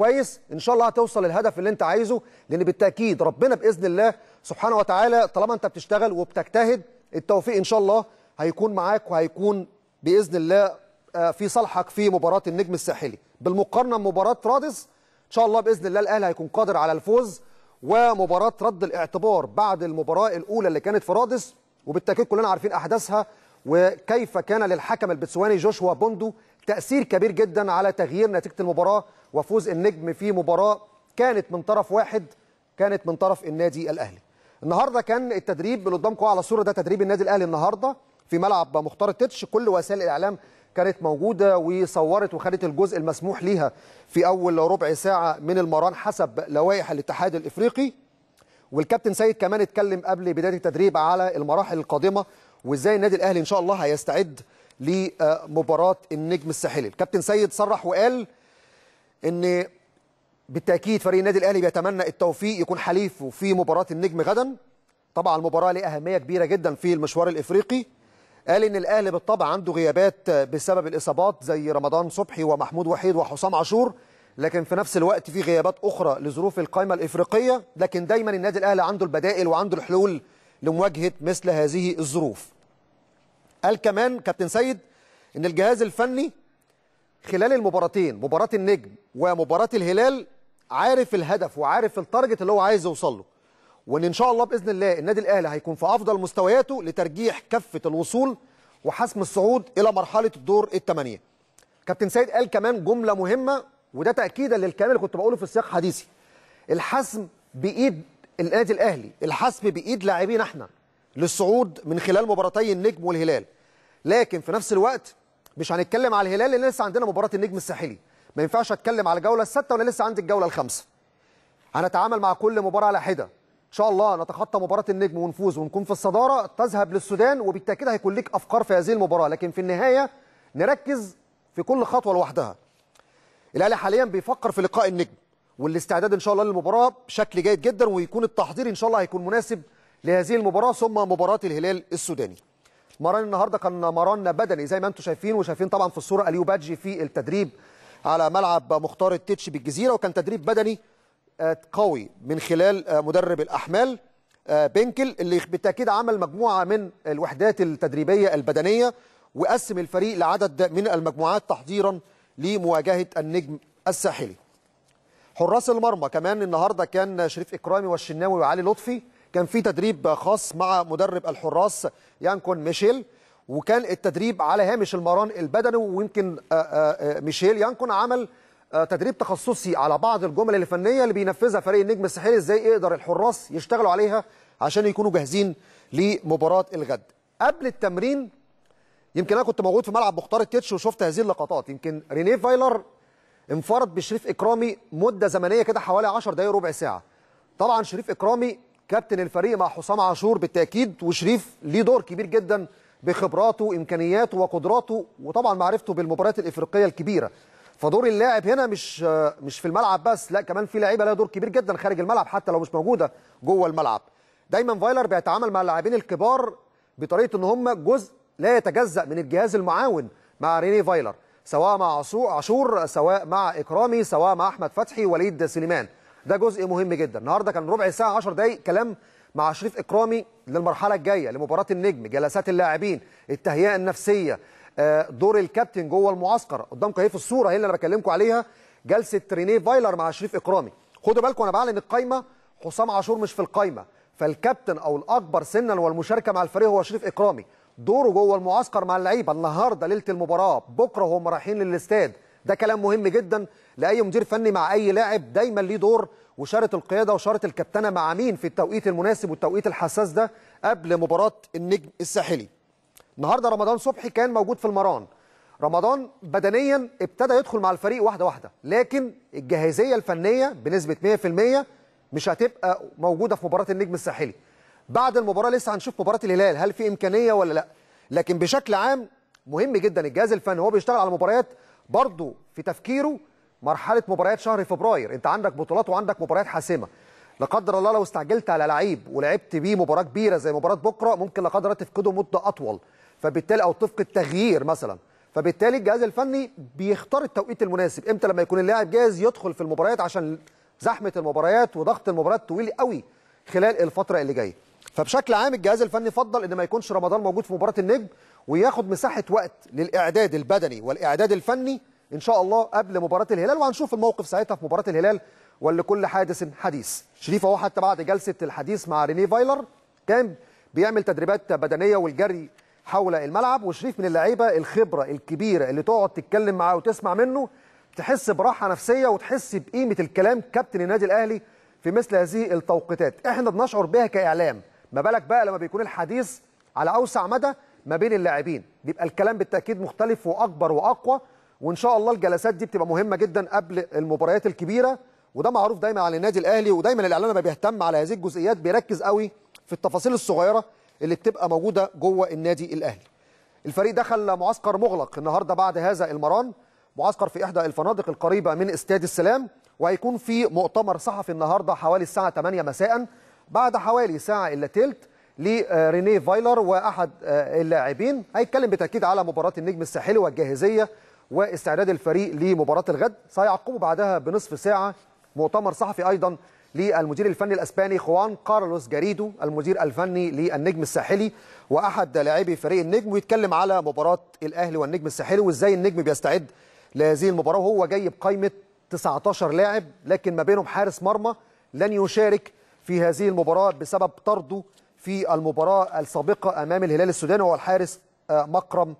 كويس ان شاء الله هتوصل للهدف اللي انت عايزه لان بالتاكيد ربنا باذن الله سبحانه وتعالى طالما انت بتشتغل وبتجتهد التوفيق ان شاء الله هيكون معاك وهيكون باذن الله آه، في صالحك في مباراه النجم الساحلي بالمقارنه بمباراه رادس ان شاء الله باذن الله الاهلي هيكون قادر على الفوز ومباراه رد الاعتبار بعد المباراه الاولى اللي كانت في رادس وبالتاكيد كلنا عارفين احداثها وكيف كان للحكم البتسواني جوشوا بوندو تأثير كبير جدا على تغيير نتيجة المباراة وفوز النجم في مباراة كانت من طرف واحد كانت من طرف النادي الأهلي النهاردة كان التدريب اللي قدامكم على صورة ده تدريب النادي الأهلي النهاردة في ملعب مختار التتش كل وسائل الإعلام كانت موجودة وصورت وخدت الجزء المسموح ليها في أول ربع ساعة من المران حسب لوائح الاتحاد الإفريقي والكابتن سيد كمان اتكلم قبل بداية التدريب على المراحل القادمة وازاي النادي الاهلي ان شاء الله هيستعد لمباراه النجم الساحلي الكابتن سيد صرح وقال ان بالتاكيد فريق النادي الاهلي بيتمنى التوفيق يكون حليفه في مباراه النجم غدا طبعا المباراه ليها اهميه كبيره جدا في المشوار الافريقي قال ان الاهلي بالطبع عنده غيابات بسبب الاصابات زي رمضان صبحي ومحمود وحيد وحسام عاشور لكن في نفس الوقت في غيابات اخرى لظروف القائمه الافريقيه لكن دايما النادي الاهلي عنده البدائل وعنده الحلول لمواجهة مثل هذه الظروف قال كمان كابتن سيد ان الجهاز الفني خلال المباراتين مباراة النجم ومباراة الهلال عارف الهدف وعارف التارجت اللي هو عايز يوصل له وان ان شاء الله باذن الله النادي الاهلي هيكون في افضل مستوياته لترجيح كفه الوصول وحسم الصعود الى مرحله الدور الثمانيه. كابتن سيد قال كمان جمله مهمه وده تاكيدا للكلام اللي كنت بقوله في السياق حديثي. الحسم بايد النادي الاهلي الحسم بايد لاعبين احنا للصعود من خلال مباراتي النجم والهلال لكن في نفس الوقت مش هنتكلم على الهلال لان لسه عندنا مباراه النجم الساحلي ما ينفعش اتكلم على الجوله السادسه ولا لسه عندي الجوله الخامسه هنتعامل مع كل مباراه على حده ان شاء الله نتخطى مباراه النجم ونفوز ونكون في الصداره تذهب للسودان وبالتاكيد هيكون ليك افكار في هذه المباراه لكن في النهايه نركز في كل خطوه لوحدها الاهلي حاليا بيفكر في لقاء النجم والاستعداد ان شاء الله للمباراه بشكل جيد جدا ويكون التحضير ان شاء الله هيكون مناسب لهذه المباراه ثم مباراه الهلال السوداني مران النهارده كان مران بدني زي ما انتم شايفين وشايفين طبعا في الصوره اليو بادجي في التدريب على ملعب مختار التتش بالجزيره وكان تدريب بدني آه، قوي من خلال آه، مدرب الاحمال آه، بنكل اللي بالتاكيد عمل مجموعه من الوحدات التدريبيه البدنيه وقسم الفريق لعدد من المجموعات تحضيرا لمواجهه النجم الساحلي حراس المرمى كمان النهارده كان شريف اكرامي والشناوي وعلي لطفي كان في تدريب خاص مع مدرب الحراس يانكون ميشيل وكان التدريب على هامش المران البدني ويمكن آه، آه، آه، ميشيل يانكون عمل تدريب تخصصي على بعض الجمل الفنيه اللي بينفذها فريق النجم الساحلي ازاي يقدر الحراس يشتغلوا عليها عشان يكونوا جاهزين لمباراه الغد قبل التمرين يمكن انا كنت موجود في ملعب مختار التيتش وشفت هذه اللقطات يمكن رينيه فايلر انفرد بشريف اكرامي مده زمنيه كده حوالي 10 دقائق ربع ساعه طبعا شريف اكرامي كابتن الفريق مع حسام عاشور بالتاكيد وشريف ليه دور كبير جدا بخبراته وامكانياته وقدراته وطبعا معرفته بالمباريات الافريقيه الكبيره فدور اللاعب هنا مش مش في الملعب بس لا كمان في لعيبه لها دور كبير جدا خارج الملعب حتى لو مش موجوده جوه الملعب دايما فايلر بيتعامل مع اللاعبين الكبار بطريقه ان هم جزء لا يتجزا من الجهاز المعاون مع ريني فايلر سواء مع عاشور سواء مع إكرامي سواء مع أحمد فتحي وليد سليمان ده جزء مهم جدا النهارده كان ربع ساعة 10 دقايق كلام مع شريف إكرامي للمرحلة الجاية لمباراة النجم جلسات اللاعبين التهيئة النفسية آه، دور الكابتن جوه المعسكر قدامكم اهي في الصورة هي اللي أنا بكلمكم عليها جلسة ترينيه فايلر مع شريف إكرامي خدوا بالكم أنا بعلن القايمة حسام عاشور مش في القايمة فالكابتن أو الأكبر سنا والمشاركة مع الفريق هو شريف إكرامي دوره جوه المعسكر مع اللعيبه النهارده ليله المباراه بكره هم رايحين للاستاد ده كلام مهم جدا لاي مدير فني مع اي لاعب دايما ليه دور وشاره القياده وشاره الكابتنه مع مين في التوقيت المناسب والتوقيت الحساس ده قبل مباراه النجم الساحلي النهارده رمضان صبحي كان موجود في المران رمضان بدنيا ابتدى يدخل مع الفريق واحده واحده لكن الجاهزيه الفنيه بنسبه 100% مش هتبقى موجوده في مباراه النجم الساحلي بعد المباراه لسه هنشوف مباراه الهلال هل في امكانيه ولا لا لكن بشكل عام مهم جدا الجهاز الفني وهو بيشتغل على مباريات برضه في تفكيره مرحله مباريات شهر فبراير انت عندك بطولات وعندك مباريات حاسمه لا قدر الله لو استعجلت على لعيب ولعبت بيه مباراه كبيره زي مباراه بكره ممكن لا قدر الله تفقده مده اطول فبالتالي او تفقد تغيير مثلا فبالتالي الجهاز الفني بيختار التوقيت المناسب امتى لما يكون اللاعب جاهز يدخل في المباريات عشان زحمه المباريات وضغط المباريات طويل قوي خلال الفتره اللي جايه فبشكل عام الجهاز الفني فضل ان ما يكونش رمضان موجود في مباراه النجم وياخد مساحه وقت للاعداد البدني والاعداد الفني ان شاء الله قبل مباراه الهلال وهنشوف الموقف ساعتها في مباراه الهلال ولكل حادث حديث شريف اهو حتى بعد جلسه الحديث مع ريني فايلر كان بيعمل تدريبات بدنيه والجري حول الملعب وشريف من اللعيبه الخبره الكبيره اللي تقعد تتكلم معاه وتسمع منه تحس براحه نفسيه وتحس بقيمه الكلام كابتن النادي الاهلي في مثل هذه التوقيتات احنا بنشعر بها كاعلام ما بالك بقى لما بيكون الحديث على اوسع مدى ما بين اللاعبين بيبقى الكلام بالتاكيد مختلف واكبر واقوى وان شاء الله الجلسات دي بتبقى مهمه جدا قبل المباريات الكبيره وده معروف دايما على النادي الاهلي ودايما الاعلام ما بيهتم على هذه الجزئيات بيركز قوي في التفاصيل الصغيره اللي بتبقى موجوده جوه النادي الاهلي الفريق دخل معسكر مغلق النهارده بعد هذا المران معسكر في احدى الفنادق القريبه من استاد السلام وهيكون في مؤتمر صحفي النهارده حوالي الساعه 8 مساء بعد حوالي ساعة إلا تلت لريني فايلر وأحد آه، اللاعبين هيتكلم بتأكيد على مباراة النجم الساحلي والجاهزية واستعداد الفريق لمباراة الغد سيعقبوا بعدها بنصف ساعة مؤتمر صحفي أيضا للمدير الفني الاسباني خوان كارلوس جاريدو المدير الفني للنجم الساحلي واحد لاعبي فريق النجم ويتكلم على مباراه الاهلي والنجم الساحلي وازاي النجم بيستعد لهذه المباراه وهو جايب قايمة 19 لاعب لكن ما بينهم حارس مرمى لن يشارك في هذه المباراة بسبب طرده في المباراة السابقة أمام الهلال السوداني وهو الحارس آه، مكرم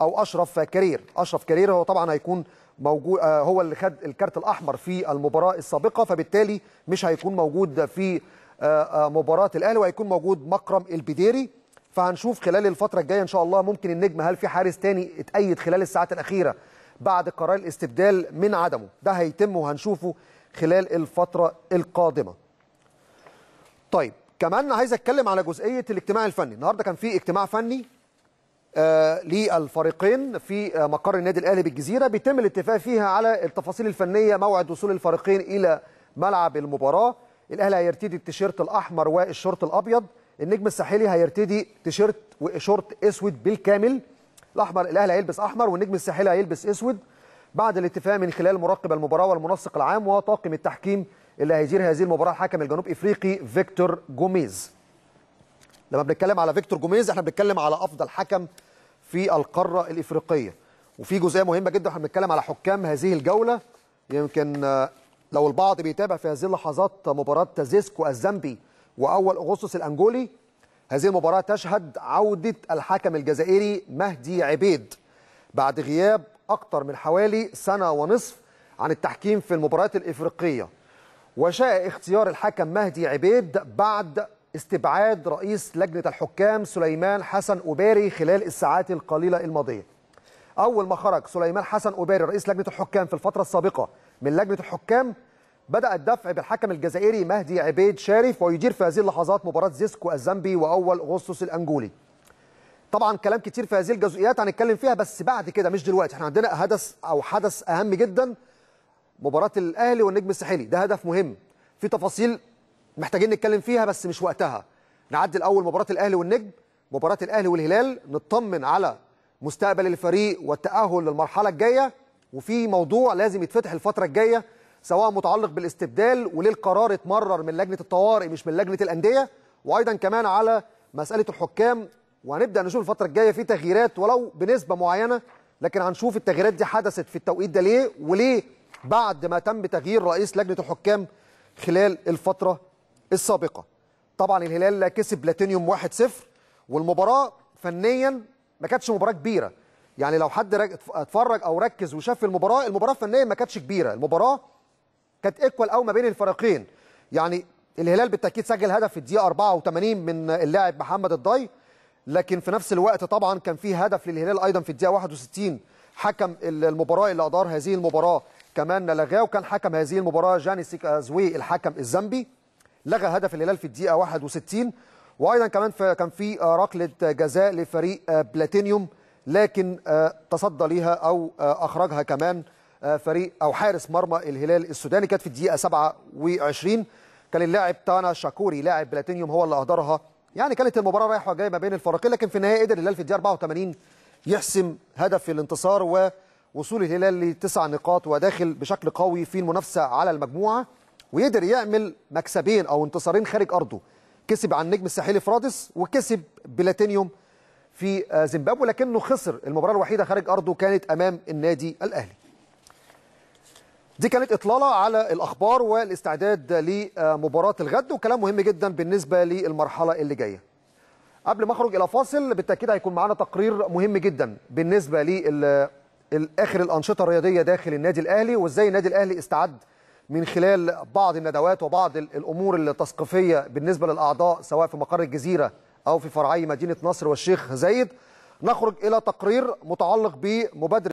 أو أشرف كرير أشرف كرير هو طبعا هيكون موجود آه، هو اللي خد الكارت الأحمر في المباراة السابقة فبالتالي مش هيكون موجود في آه، مباراة الأهلي وهيكون موجود مكرم البديري فهنشوف خلال الفترة الجاية إن شاء الله ممكن النجم هل في حارس تاني اتأيد خلال الساعات الأخيرة بعد قرار الاستبدال من عدمه ده هيتم وهنشوفه خلال الفترة القادمة طيب كمان عايز اتكلم على جزئيه الاجتماع الفني النهارده كان في اجتماع فني آه للفريقين في آه مقر النادي الاهلي بالجزيره بيتم الاتفاق فيها على التفاصيل الفنيه موعد وصول الفريقين الى ملعب المباراه الاهلي هيرتدي التيشيرت الاحمر والشورت الابيض النجم الساحلي هيرتدي تيشيرت وشورت اسود بالكامل الاحمر الاهلي هيلبس احمر والنجم الساحلي هيلبس اسود بعد الاتفاق من خلال مراقب المباراه والمنسق العام وطاقم التحكيم اللي هيدير هذه المباراه حكم الجنوب افريقي فيكتور جوميز لما بنتكلم على فيكتور جوميز احنا بنتكلم على افضل حكم في القاره الافريقيه وفي جزئيه مهمه جدا احنا بنتكلم على حكام هذه الجوله يمكن آه، لو البعض بيتابع في هذه اللحظات مباراه تازيسكو الزامبي واول اغسطس الانجولي هذه المباراه تشهد عوده الحكم الجزائري مهدي عبيد بعد غياب اكثر من حوالي سنه ونصف عن التحكيم في المباريات الافريقيه وجاء اختيار الحكم مهدي عبيد بعد استبعاد رئيس لجنة الحكام سليمان حسن أوباري خلال الساعات القليلة الماضية أول ما خرج سليمان حسن أوباري رئيس لجنة الحكام في الفترة السابقة من لجنة الحكام بدأ الدفع بالحكم الجزائري مهدي عبيد شارف ويدير في هذه اللحظات مباراة زيسكو الزامبي وأول أغسطس الأنجولي طبعا كلام كتير في هذه الجزئيات هنتكلم فيها بس بعد كده مش دلوقتي احنا عندنا حدث أو حدث أهم جداً مباراه الاهلي والنجم الساحلي ده هدف مهم في تفاصيل محتاجين نتكلم فيها بس مش وقتها نعدي الاول مباراه الاهلي والنجم مباراه الاهلي والهلال نطمن على مستقبل الفريق والتاهل للمرحله الجايه وفي موضوع لازم يتفتح الفتره الجايه سواء متعلق بالاستبدال وليه القرار اتمرر من لجنه الطوارئ مش من لجنه الانديه وايضا كمان على مساله الحكام وهنبدا نشوف الفتره الجايه في تغييرات ولو بنسبه معينه لكن هنشوف التغييرات دي حدثت في التوقيت ده ليه وليه بعد ما تم تغيير رئيس لجنة الحكام خلال الفترة السابقة طبعا الهلال كسب بلاتينيوم 1-0 والمباراة فنيا ما كانتش مباراة كبيرة يعني لو حد اتفرج او ركز وشاف المباراة المباراة فنيا ما كانتش كبيرة المباراة كانت ايكوال او ما بين الفريقين يعني الهلال بالتاكيد سجل هدف في الدقيقه 84 من اللاعب محمد الضي لكن في نفس الوقت طبعا كان في هدف للهلال ايضا في الدقيقه 61 حكم المباراه اللي ادار هذه المباراه كمان لغاه وكان حكم هذه المباراه جاني سيكازوي الحكم الزامبي لغى هدف الهلال في الدقيقه 61 وايضا كمان كان في ركله جزاء لفريق آه، بلاتينيوم لكن آه، تصدى ليها او آه، اخرجها كمان فريق او حارس مرمى الهلال السوداني كانت في الدقيقه 27 كان اللاعب تانا شاكوري لاعب بلاتينيوم هو اللي اهدرها يعني كانت المباراه رايحه وجايه ما بين الفريقين لكن في النهايه قدر الهلال في الدقيقه 84 يحسم هدف الانتصار و وصول الهلال لتسع نقاط وداخل بشكل قوي في المنافسه على المجموعه وقدر يعمل مكسبين او انتصارين خارج ارضه كسب عن نجم الساحلي فرادس وكسب بلاتينيوم في آه، زيمبابوي لكنه خسر المباراه الوحيده خارج ارضه كانت امام النادي الاهلي دي كانت اطلاله على الاخبار والاستعداد لمباراه الغد وكلام مهم جدا بالنسبه للمرحله اللي جايه قبل ما اخرج الى فاصل بالتاكيد هيكون معانا تقرير مهم جدا بالنسبه لل اخر الانشطه الرياضيه داخل النادي الاهلي وازاي النادي الاهلي استعد من خلال بعض الندوات وبعض الامور التثقيفيه بالنسبه للاعضاء سواء في مقر الجزيره او في فرعي مدينه نصر والشيخ زايد نخرج الى تقرير متعلق بمبادره